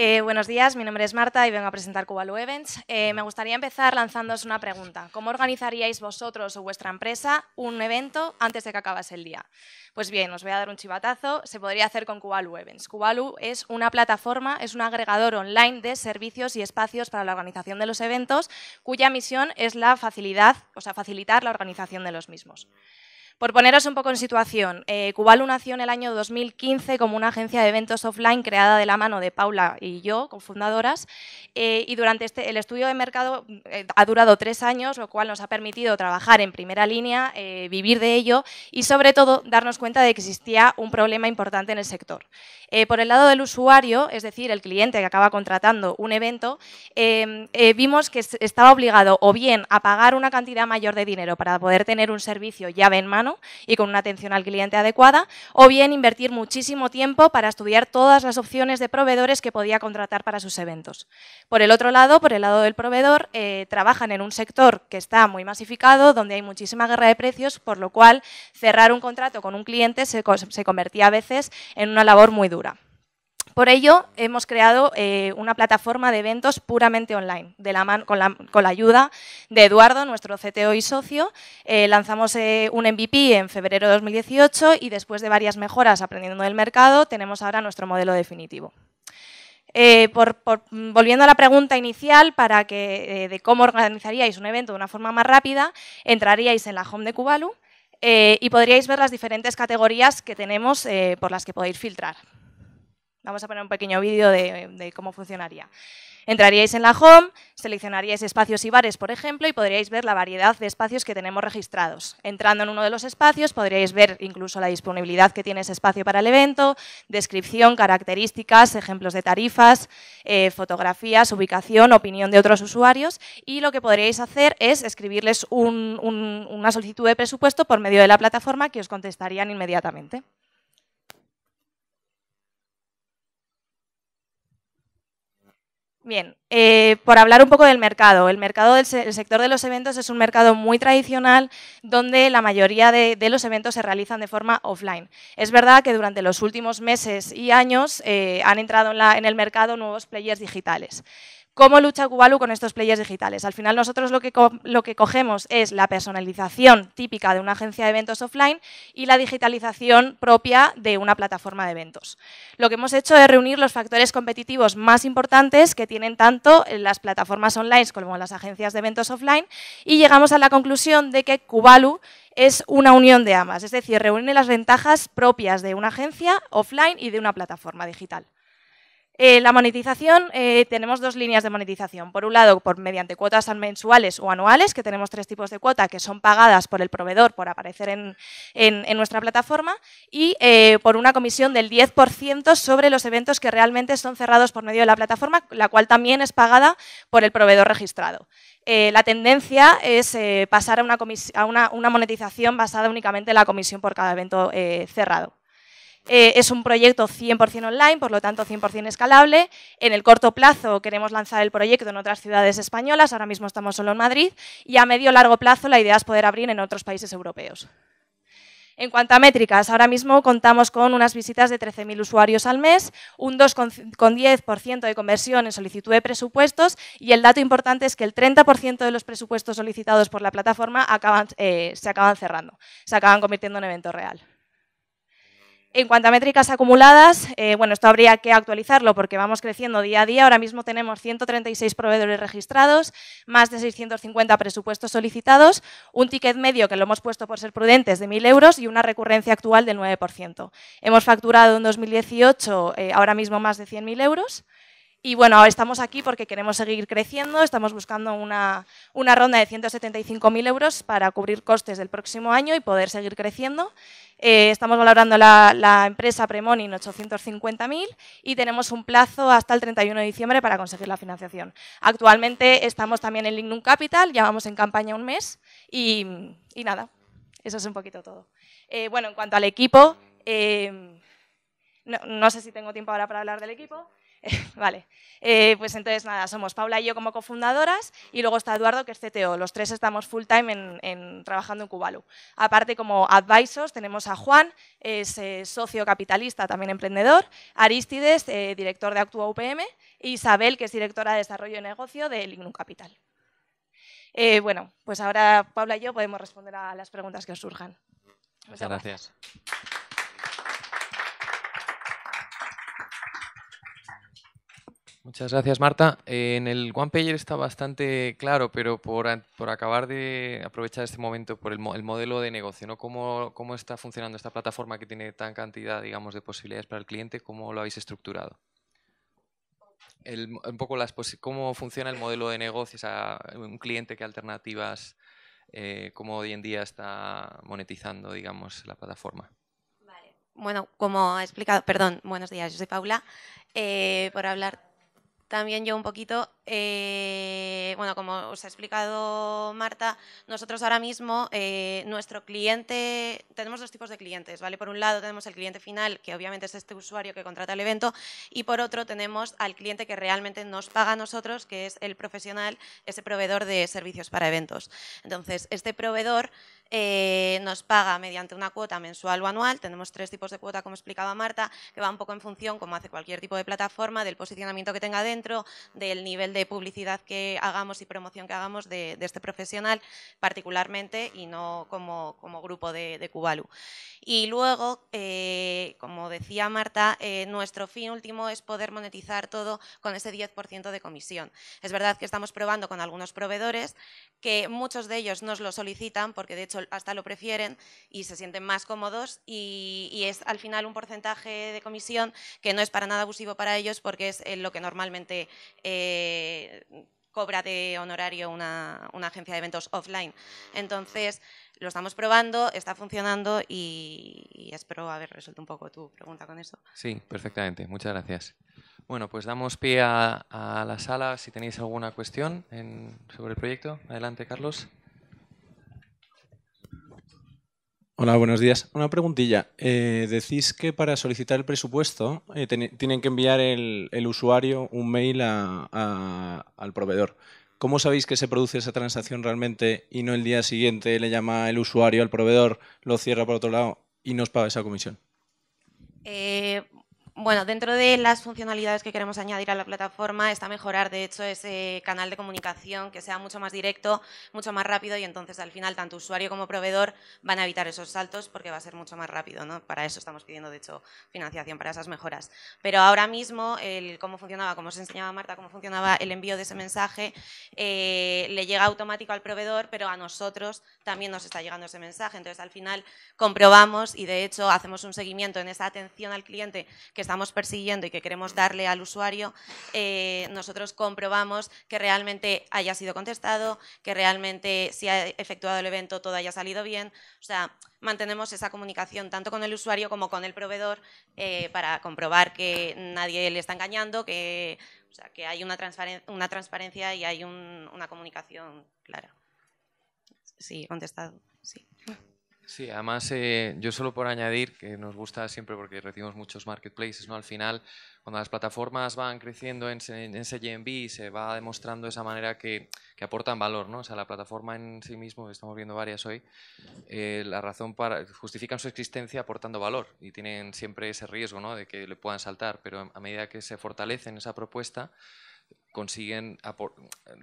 Eh, buenos días, mi nombre es Marta y vengo a presentar Cubalu Events. Eh, me gustaría empezar lanzándoos una pregunta. ¿Cómo organizaríais vosotros o vuestra empresa un evento antes de que acabase el día? Pues bien, os voy a dar un chivatazo. Se podría hacer con Cubalu Events. Cubalu es una plataforma, es un agregador online de servicios y espacios para la organización de los eventos, cuya misión es la facilidad, o sea, facilitar la organización de los mismos. Por poneros un poco en situación, eh, nació en el año 2015 como una agencia de eventos offline creada de la mano de Paula y yo, cofundadoras, eh, y durante este, el estudio de mercado eh, ha durado tres años, lo cual nos ha permitido trabajar en primera línea, eh, vivir de ello y sobre todo darnos cuenta de que existía un problema importante en el sector. por el lado del usuario, es decir, el cliente que acaba contratando un evento, em, vimos que estaba obligado o bien a pagar una cantidad mayor de dinero para poder tener un servicio llave en mano, y con una atención al cliente adecuada, o bien invertir muchísimo tiempo para estudiar todas las opciones de proveedores que podía contratar para sus eventos. Por el otro lado, por el lado del proveedor, eh, trabajan en un sector que está muy masificado, donde hay muchísima guerra de precios, por lo cual cerrar un contrato con un cliente se convertía a veces en una labor muy dura. Por ello, hemos creado eh, una plataforma de eventos puramente online, con, la, ayuda de Eduardo, nuestro CTO y socio. Eh, lanzamos eh, un MVP en febrero de 2018 y después de varias mejoras aprendiendo del mercado, tenemos ahora nuestro modelo definitivo. volviendo a la pregunta inicial, para que de cómo organizaríais un evento de una forma más rápida, entraríais en la home de Cubalu y podríais ver las diferentes categorías que tenemos por las que podéis filtrar. Vamos a poner un pequeño vídeo de, cómo funcionaría. Entraríais en la home, seleccionaríais espacios y bares, por ejemplo, y podríais ver la variedad de espacios que tenemos registrados. Entrando en uno de los espacios podríais ver incluso la disponibilidad que tiene ese espacio para el evento, descripción, características, ejemplos de tarifas, eh, fotografías, ubicación, opinión de otros usuarios y lo que podríais hacer es escribirles una solicitud de presupuesto por medio de la plataforma que os contestarían inmediatamente. Bien, eh, por hablar un poco del mercado. El mercado del sector de los eventos es un mercado muy tradicional donde la mayoría de, los eventos se realizan de forma offline. Es verdad que durante los últimos meses y años eh, han entrado en el mercado nuevos players digitales. ¿Cómo lucha Cubalu con estos players digitales? Al final nosotros lo que, cogemos es la personalización típica de una agencia de eventos offline y la digitalización propia de una plataforma de eventos. Lo que hemos hecho es reunir los factores competitivos más importantes que tienen tanto las plataformas online como las agencias de eventos offline y llegamos a la conclusión de que Cubalu es una unión de ambas, es decir, reúne las ventajas propias de una agencia offline y de una plataforma digital. Eh, la monetización, eh, tenemos dos líneas de monetización. Por un lado, por, mediante cuotas mensuales o anuales, que tenemos tres tipos de cuota que son pagadas por el proveedor por aparecer en, nuestra plataforma y eh, por una comisión del 10% sobre los eventos que realmente son cerrados por medio de la plataforma, la cual también es pagada por el proveedor registrado. la tendencia es pasar a, una, monetización basada únicamente en la comisión por cada evento cerrado. Eh, es un proyecto 100% online, por lo tanto 100% escalable. En el corto plazo queremos lanzar el proyecto en otras ciudades españolas, ahora mismo estamos solo en Madrid, y a medio largo plazo la idea es poder abrir en otros países europeos. En cuanto a métricas, ahora mismo contamos con unas visitas de 13.000 usuarios al mes, un 2,10% de conversión en solicitud de presupuestos y el dato importante es que el 30% de los presupuestos solicitados por la plataforma eh, se acaban cerrando, se acaban convirtiendo en evento real. En cuanto a métricas acumuladas, eh, bueno, esto habría que actualizarlo porque vamos creciendo día a día. Ahora mismo tenemos 136 proveedores registrados, más de 650 presupuestos solicitados, un ticket medio que lo hemos puesto por ser prudentes de 1.000 euros y una recurrencia actual del 9%. Hemos facturado en 2018 eh, ahora mismo más de 100.000 euros. Y bueno, estamos aquí porque queremos seguir creciendo, estamos buscando una, ronda de 175.000 euros para cubrir costes del próximo año y poder seguir creciendo. Eh, estamos valorando la, la empresa Premoni en 850.000 y tenemos un plazo hasta el 31 de diciembre para conseguir la financiación. Actualmente estamos también en Lignum Capital, llevamos en campaña un mes y, nada, eso es un poquito todo. Eh, bueno, en cuanto al equipo, eh, no sé si tengo tiempo ahora para hablar del equipo. vale. Eh, pues entonces, nada, somos Paula y yo como cofundadoras y luego está Eduardo, que es CTO. Los tres estamos full time en, trabajando en Cubalu. Aparte, como advisors, tenemos a Juan, es eh, socio capitalista, también emprendedor, Aristides, eh, director de Actua UPM, y Isabel, que es directora de desarrollo y negocio de Lignum Capital. bueno, pues ahora Paula y yo podemos responder a las preguntas que os surjan. Muchas pues gracias. Muchas gracias, Marta. en el One está bastante claro, pero por, acabar de aprovechar este momento, por el, modelo de negocio, ¿no? ¿Cómo, ¿Cómo, está funcionando esta plataforma que tiene tan cantidad, digamos, de posibilidades para el cliente? ¿Cómo lo habéis estructurado? un poco las cómo funciona el modelo de negocio, un cliente, qué alternativas, eh, cómo hoy en día está monetizando, digamos, la plataforma bueno, como ha explicado, perdón, buenos días, yo soy Paula, eh, por hablar también yo un poquito, eh, bueno, como os ha explicado Marta, nosotros ahora mismo, eh, nuestro cliente, tenemos dos tipos de clientes, ¿vale? Por un lado tenemos el cliente final, que obviamente es este usuario que contrata el evento, y por otro tenemos al cliente que realmente nos paga a nosotros, que es el profesional, ese proveedor de servicios para eventos. Entonces, este proveedor... Eh, nos paga mediante una cuota mensual o anual. Tenemos tres tipos de cuota, como explicaba Marta, que va un poco en función, como hace cualquier tipo de plataforma, del posicionamiento que tenga dentro, del nivel de publicidad que hagamos y promoción que hagamos de, este profesional particularmente y no como, grupo de, de, Y luego, eh, como decía Marta, eh, nuestro fin último es poder monetizar todo con ese 10% de comisión. Es verdad que estamos probando con algunos proveedores que muchos de ellos nos lo solicitan porque de hecho hasta lo prefieren y se sienten más cómodos y, es al final un porcentaje de comisión que no es para nada abusivo para ellos porque es eh, lo que normalmente eh, cobra de honorario una, agencia de eventos offline. Entonces, lo estamos probando, está funcionando y, espero haber resuelto un poco tu pregunta con eso. Sí, perfectamente. Muchas gracias. Bueno, pues damos pie a, la sala si tenéis alguna cuestión sobre el proyecto. Adelante, Carlos. Hola, buenos días. Una preguntilla. Eh, decís que para solicitar el presupuesto eh, tienen que enviar el, usuario un mail al proveedor. ¿Cómo sabéis que se produce esa transacción realmente y no el día siguiente le llama el usuario al proveedor, lo cierra por otro lado y nos paga esa comisión? Eh, bueno, dentro de las funcionalidades que queremos añadir a la plataforma está mejorar, de hecho, ese canal de comunicación que sea mucho más directo, mucho más rápido y entonces al final tanto usuario como proveedor van a evitar esos saltos porque va a ser mucho más rápido. ¿no? Para eso estamos pidiendo, de hecho, financiación para esas mejoras. Pero ahora mismo, el cómo funcionaba, como os enseñaba Marta, cómo funcionaba el envío de ese mensaje, eh, le llega automático al proveedor, pero a nosotros también nos está llegando ese mensaje. Entonces, al final comprobamos y, de hecho, hacemos un seguimiento en esa atención al cliente que estamos persiguiendo y que queremos darle al usuario, eh, nosotros comprobamos que realmente haya sido contestado, que realmente si ha efectuado el evento todo haya salido bien. O sea, mantenemos esa comunicación tanto con el usuario como con el proveedor eh, para comprobar que nadie le está engañando, que, o sea, que hay una, una, transparencia y hay una comunicación clara. Sí, contestado. Sí. Sí, además eh, yo solo por añadir que nos gusta siempre porque recibimos muchos marketplaces, ¿no? Al final, cuando las plataformas van creciendo en, en, en se va demostrando de esa manera que, que, aportan valor, ¿no? O sea, la plataforma en sí mismo, estamos viendo varias hoy, eh, la razón para, justifican su existencia aportando valor y tienen siempre ese riesgo, ¿no? De que le puedan saltar, pero a medida que se fortalecen esa propuesta, consiguen,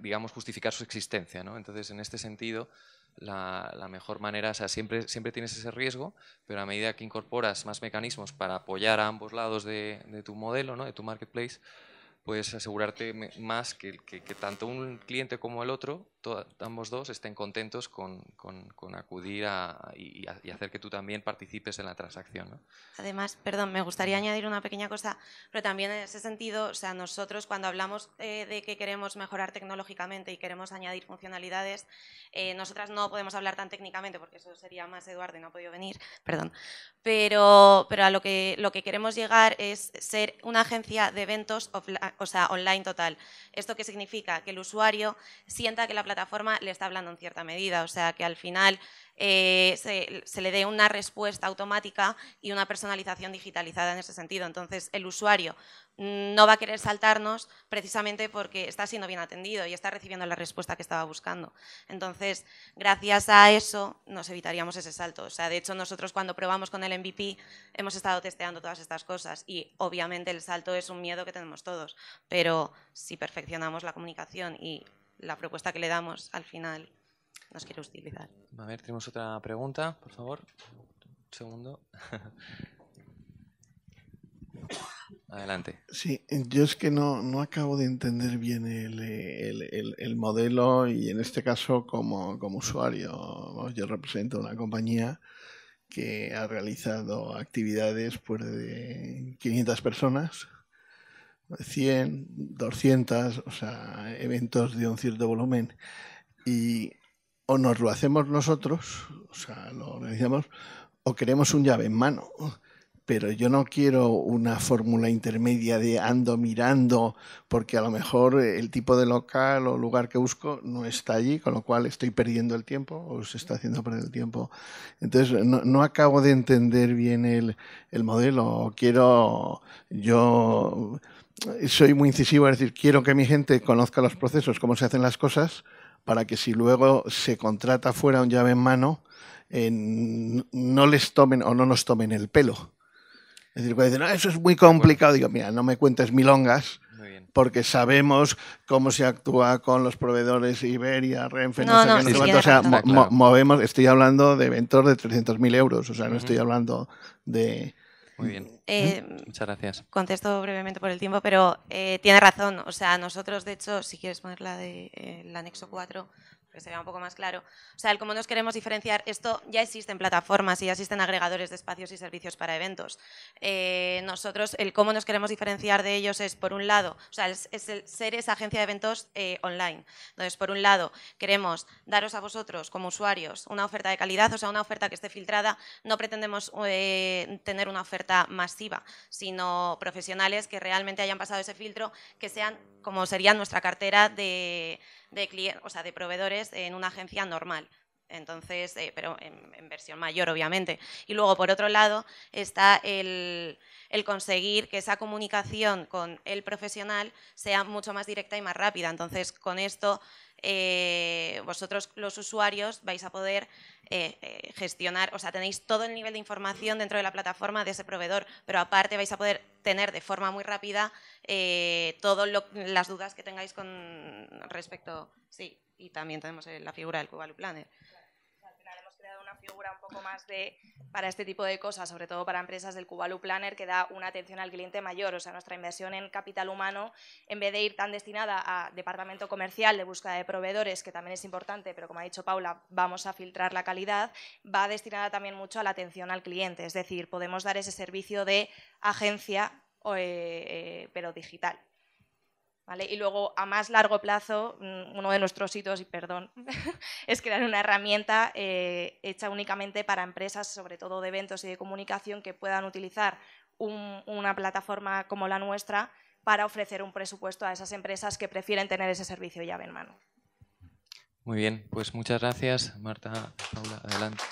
digamos, justificar su existencia, ¿no? Entonces, en este sentido, la, mejor manera, o sea, siempre, siempre tienes ese riesgo, pero a medida que incorporas más mecanismos para apoyar a ambos lados de, tu modelo, ¿no? de tu marketplace, puedes asegurarte más que tanto un cliente como el otro ambos dos estén contentos con, acudir a, y, hacer que tú también participes en la transacción. Además, perdón, me gustaría añadir una pequeña cosa, pero también en ese sentido, o sea, nosotros cuando hablamos eh, de que queremos mejorar tecnológicamente y queremos añadir funcionalidades, eh, nosotras no podemos hablar tan técnicamente porque eso sería más Eduardo y no ha podido venir, perdón, pero, pero a lo que, lo que queremos llegar es ser una agencia de eventos o sea, online total. ¿Esto qué significa? Que el usuario sienta que la plataforma plataforma le está hablando en cierta medida, o sea que al final eh, se, se, le dé una respuesta automática y una personalización digitalizada en ese sentido. Entonces el usuario no va a querer saltarnos precisamente porque está siendo bien atendido y está recibiendo la respuesta que estaba buscando. Entonces, gracias a eso nos evitaríamos ese salto. O sea, de hecho, nosotros cuando probamos con el MVP hemos estado testeando todas estas cosas y obviamente el salto es un miedo que tenemos todos, pero si perfeccionamos la comunicación y la propuesta que le damos al final nos quiere utilizar. A ver, tenemos otra pregunta, por favor. Un segundo. Adelante. Sí, yo es que no, no acabo de entender bien el, modelo y en este caso como, usuario. Yo represento una compañía que ha realizado actividades por pues, de 500 personas 100, 200, o sea, eventos de un cierto volumen. Y o nos lo hacemos nosotros, o sea, lo organizamos, o queremos un llave en mano. Pero yo no quiero una fórmula intermedia de ando mirando, porque a lo mejor el tipo de local o lugar que busco no está allí, con lo cual estoy perdiendo el tiempo o se está haciendo perder el tiempo. Entonces, no, acabo de entender bien el, el modelo. Quiero yo soy muy incisivo, es decir, quiero que mi gente conozca los procesos, cómo se hacen las cosas, para que si luego se contrata fuera un llave en mano, eh, no les tomen o no nos tomen el pelo. Es decir, cuando dicen, no, ah, eso es muy complicado, digo, mira, no me cuentes milongas, porque sabemos cómo se actúa con los proveedores Iberia, Renfe, no, sé qué, O sea, movemos, estoy hablando de eventos de 300.000 euros, o sea, no estoy hablando de, muy bien. Eh, Muchas gracias. Contesto brevemente por el tiempo, pero eh, tiene razón. O sea, nosotros, de hecho, si quieres poner la de, eh, el anexo 4, que se vea un poco más claro. O sea, el cómo nos queremos diferenciar, esto ya existen plataformas y ya existen agregadores de espacios y servicios para eventos. Eh, nosotros, el cómo nos queremos diferenciar de ellos es, por un lado, o sea, es, el ser esa agencia de eventos eh, online. Entonces, por un lado, queremos daros a vosotros, como usuarios, una oferta de calidad, o sea, una oferta que esté filtrada. No pretendemos eh, tener una oferta masiva, sino profesionales que realmente hayan pasado ese filtro, que sean como sería nuestra cartera de de, o sea, de proveedores en una agencia normal. Entonces, eh, pero en, versión mayor, obviamente. Y luego, por otro lado, está el, conseguir que esa comunicación con el profesional sea mucho más directa y más rápida. Entonces, con esto eh, vosotros los usuarios vais a poder eh, eh, gestionar, o sea, tenéis todo el nivel de información dentro de la plataforma de ese proveedor, pero aparte vais a poder tener de forma muy rápida todas las dudas que tengáis con respecto, sí, y también tenemos la figura del Kuvalu Planner figura un poco más de para este tipo de cosas, sobre todo para empresas del Cubalu Planner, que da una atención al cliente mayor. O sea, nuestra inversión en capital humano, en vez de ir tan destinada a departamento comercial de búsqueda de proveedores, que también es importante, pero como ha dicho Paula, vamos a filtrar la calidad, va destinada también mucho a la atención al cliente. Es decir, podemos dar ese servicio de agencia, eh, eh, pero digital. Y luego, a más largo plazo, mm, uno de nuestros hitos, y perdón, es crear una herramienta eh, hecha únicamente para empresas, sobre todo de eventos y de comunicación, que puedan utilizar una plataforma como la nuestra para ofrecer un presupuesto a esas empresas que prefieren tener ese servicio llave en mano. Muy bien, pues muchas gracias, Marta, Paula, adelante.